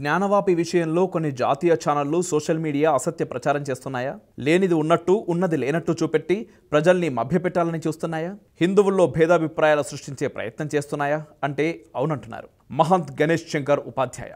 జ్ఞానవాపి విషయంలో కొన్ని జాతీయ ఛానళ్లు సోషల్ మీడియా అసత్య ప్రచారం చేస్తున్నాయా లేనిది ఉన్నట్టు ఉన్నది లేనట్టు చూపెట్టి ప్రజల్ని మభ్యపెట్టాలని చూస్తున్నాయా హిందువుల్లో భేదాభిప్రాయాలు సృష్టించే ప్రయత్నం చేస్తున్నాయా అంటే అవునంటున్నారు మహంత్ గణేష్ శంకర్ ఉపాధ్యాయ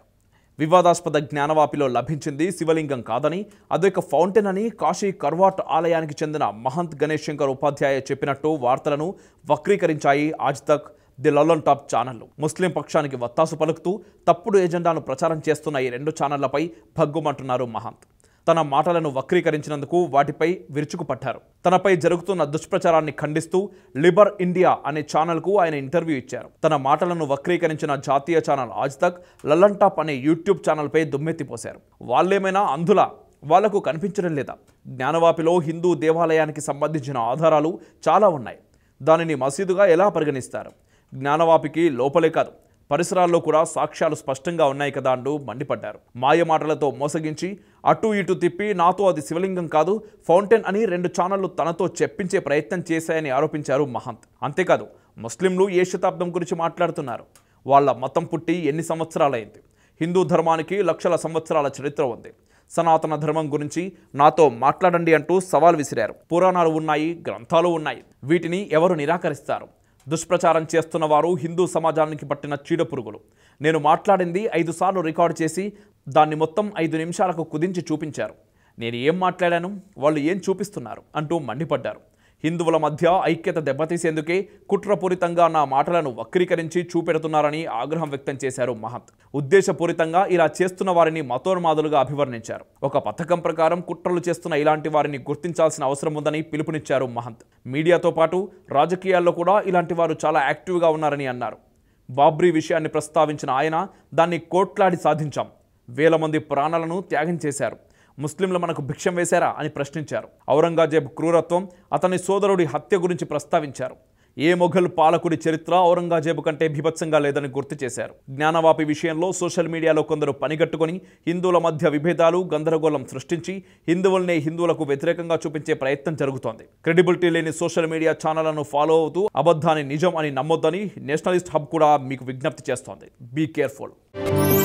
వివాదాస్పద జ్ఞానవాపిలో లభించింది శివలింగం కాదని అదొక ఫౌంటెన్ అని కాశీ కర్వాట్ ఆలయానికి చెందిన మహంత్ గణేష్ శంకర్ ఉపాధ్యాయ చెప్పినట్టు వార్తలను వక్రీకరించాయి ఆజ్తక్ ది లలన్ టాప్ ఛానళ్లు ముస్లిం పక్షానికి వత్తాసు పలుకుతూ తప్పుడు ఎజెండాను ప్రచారం చేస్తున్న ఈ రెండు ఛానళ్లపై భగ్గుమంటున్నారు మహంత్ తన మాటలను వక్రీకరించినందుకు వాటిపై విరుచుకుపట్టారు తనపై జరుగుతున్న దుష్ప్రచారాన్ని ఖండిస్తూ లిబర్ ఇండియా అనే ఛానల్కు ఆయన ఇంటర్వ్యూ ఇచ్చారు తన మాటలను వక్రీకరించిన జాతీయ ఛానల్ ఆజ్ తక్ లలన్ టాప్ అనే యూట్యూబ్ ఛానల్పై దుమ్మెత్తిపోశారు వాళ్ళేమైనా అంధుల వాళ్లకు కనిపించడం లేదా జ్ఞానవాపిలో హిందూ దేవాలయానికి సంబంధించిన ఆధారాలు చాలా ఉన్నాయి దానిని మసీదుగా ఎలా పరిగణిస్తారు జ్ఞానవాపికి లోపలే కాదు పరిసరాల్లో కూడా సాక్ష్యాలు స్పష్టంగా ఉన్నాయి కదా అంటూ మండిపడ్డారు మాయమాటలతో మోసగించి అటు ఇటు తిప్పి నాతో అది శివలింగం కాదు ఫౌంటైన్ అని రెండు ఛానళ్లు తనతో చెప్పించే ప్రయత్నం చేశాయని ఆరోపించారు మహంత్ అంతేకాదు ముస్లింలు ఏ శతాబ్దం గురించి మాట్లాడుతున్నారు వాళ్ళ మతం పుట్టి ఎన్ని సంవత్సరాలైంది హిందూ ధర్మానికి లక్షల సంవత్సరాల చరిత్ర ఉంది సనాతన ధర్మం గురించి నాతో మాట్లాడండి అంటూ సవాల్ విసిరారు పురాణాలు ఉన్నాయి గ్రంథాలు ఉన్నాయి వీటిని ఎవరు నిరాకరిస్తారు దుష్ప్రచారం చేస్తున్న వారు హిందూ సమాజానికి పట్టిన చీడపురుగులు నేను మాట్లాడింది ఐదు సార్లు రికార్డు చేసి దాన్ని మొత్తం ఐదు నిమిషాలకు కుదించి చూపించారు నేను ఏం మాట్లాడాను వాళ్ళు ఏం చూపిస్తున్నారు అంటూ మండిపడ్డారు హిందువుల మధ్య ఐక్యత దెబ్బతీసేందుకే కుట్రపూరితంగా నా మాటలను వక్రీకరించి చూపెడుతున్నారని ఆగ్రహం వ్యక్తం చేశారు మహంత్ ఉద్దేశపూరితంగా ఇలా చేస్తున్న వారిని మతోన్మాదులుగా అభివర్ణించారు ఒక పథకం ప్రకారం కుట్రలు చేస్తున్న ఇలాంటి వారిని గుర్తించాల్సిన అవసరం ఉందని పిలుపునిచ్చారు మహంత్ మీడియాతో పాటు రాజకీయాల్లో కూడా ఇలాంటి వారు చాలా యాక్టివ్గా ఉన్నారని అన్నారు బాబ్రీ విషయాన్ని ప్రస్తావించిన ఆయన దాన్ని కోట్లాడి సాధించాం వేల మంది ప్రాణాలను త్యాగం చేశారు ముస్లింలు మనకు భిక్షం వేశారా అని ప్రశ్నించారు ఔరంగజేబ్ క్రూరత్వం అతని సోదరుడి హత్య గురించి ప్రస్తావించారు ఏ మొఘల్ పాలకుడి చరిత్ర ఔరంగజేబు కంటే భీభత్సంగా లేదని గుర్తు చేశారు జ్ఞానవాపి విషయంలో సోషల్ మీడియాలో కొందరు పనిగట్టుకుని హిందువుల మధ్య విభేదాలు గందరగోళం సృష్టించి హిందువుల్నే హిందువులకు వ్యతిరేకంగా చూపించే ప్రయత్నం జరుగుతోంది క్రెడిబిలిటీ లేని సోషల్ మీడియా ఛానళ్లను ఫాలో అవుతూ అబద్ధాన్ని నిజం అని నమ్మొద్దని నేషనలిస్ట్ హబ్ కూడా మీకు విజ్ఞప్తి చేస్తోంది బీ కేర్ఫుల్